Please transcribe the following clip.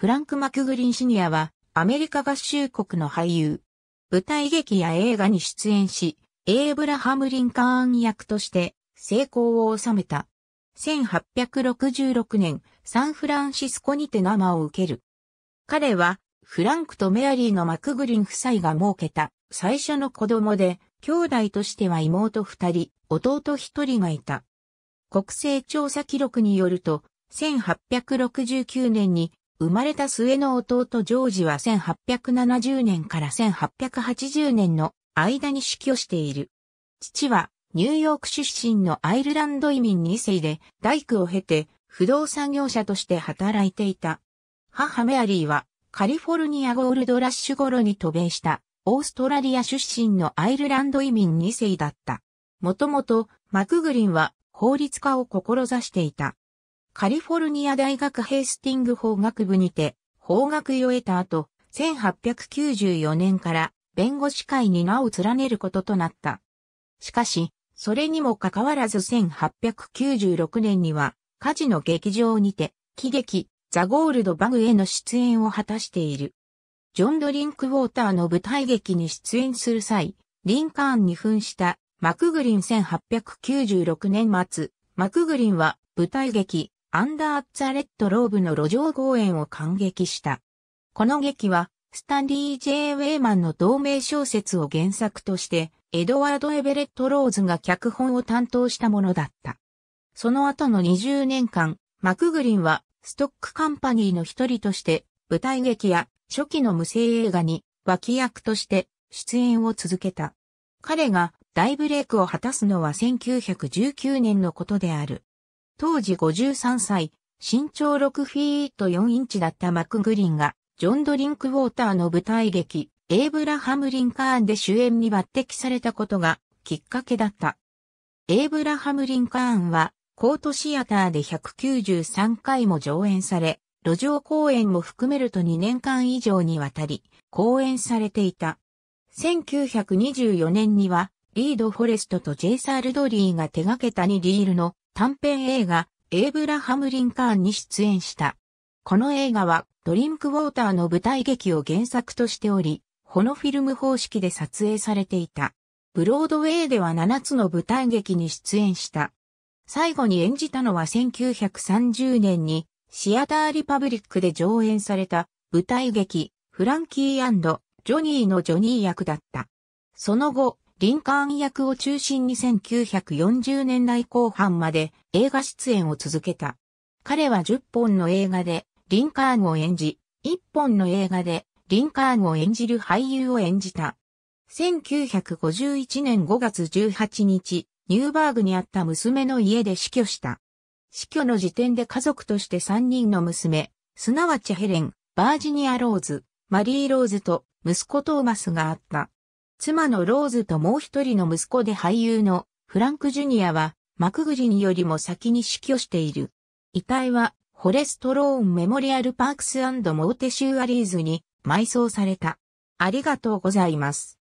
フランク・マクグリンシニアは、アメリカ合衆国の俳優。舞台劇や映画に出演し、エイブラハム・リンカーン役として成功を収めた。1866年、サンフランシスコにて生を受ける。彼は、フランクとメアリーのマクグリン夫妻が設けた最初の子供で、兄弟としては妹二人、弟一人がいた。国勢調査記録によると、1869年に生まれた末の弟ジョージは1870年から1880年の間に死去している。父はニューヨーク出身のアイルランド移民2世で大工を経て不動産業者として働いていた。母メアリーはカリフォルニアゴールドラッシュ頃に渡米したオーストラリア出身のアイルランド移民2世だった。もともとマクグリンは法律家を志していた。カリフォルニア大学ヘイスティング法学部にて、法学を得た後、1894年から弁護士会に名を連ねることとなった。しかし、それにもかかわらず1896年には、カジの劇場にて、喜劇、ザ・ゴールド・バグへの出演を果たしている。ジョン・ドリンク・ウォーターの舞台劇に出演する際、リンカーンに扮したマクグリン1896年末、マクグリンは舞台劇、アンダー・ザ・レッド・ローブの路上公演を感激した。この劇は、スタンリー・ジェイ・ウェイマンの同名小説を原作として、エドワード・エベレット・ローズが脚本を担当したものだった。その後の20年間、マクグリンは、ストックカンパニーの一人として、舞台劇や初期の無声映画に脇役として出演を続けた。彼が大ブレイクを果たすのは1919年のことである。当時53歳、身長6フィート4インチだったマクグリンが、ジョン・ドリンクウォーターの舞台劇、エイブラハム・リンカーンで主演に抜擢されたことが、きっかけだった。エイブラハム・リンカーンは、コートシアターで193回も上演され、路上公演も含めると2年間以上にわたり、公演されていた。1924年には、リード・フォレストとジェイサール・ドリーが手掛けたニ・リールの短編映画、エイブラハム・リンカーンに出演した。この映画は、ドリンクウォーターの舞台劇を原作としており、ホノフィルム方式で撮影されていた。ブロードウェイでは7つの舞台劇に出演した。最後に演じたのは1930年にシアターリパブリックで上演された舞台劇フランキージョニーのジョニー役だった。その後、リンカーン役を中心に1940年代後半まで映画出演を続けた。彼は10本の映画でリンカーンを演じ、1本の映画でリンカーンを演じる俳優を演じた。1951年5月18日、ニューバーグにあった娘の家で死去した。死去の時点で家族として3人の娘、すなわちヘレン、バージニア・ローズ、マリー・ローズと息子トーマスがあった。妻のローズともう一人の息子で俳優のフランク・ジュニアは、マクグリによりも先に死去している。遺体は、フォレストローンメモリアルパークスモーテシューアリーズに埋葬された。ありがとうございます。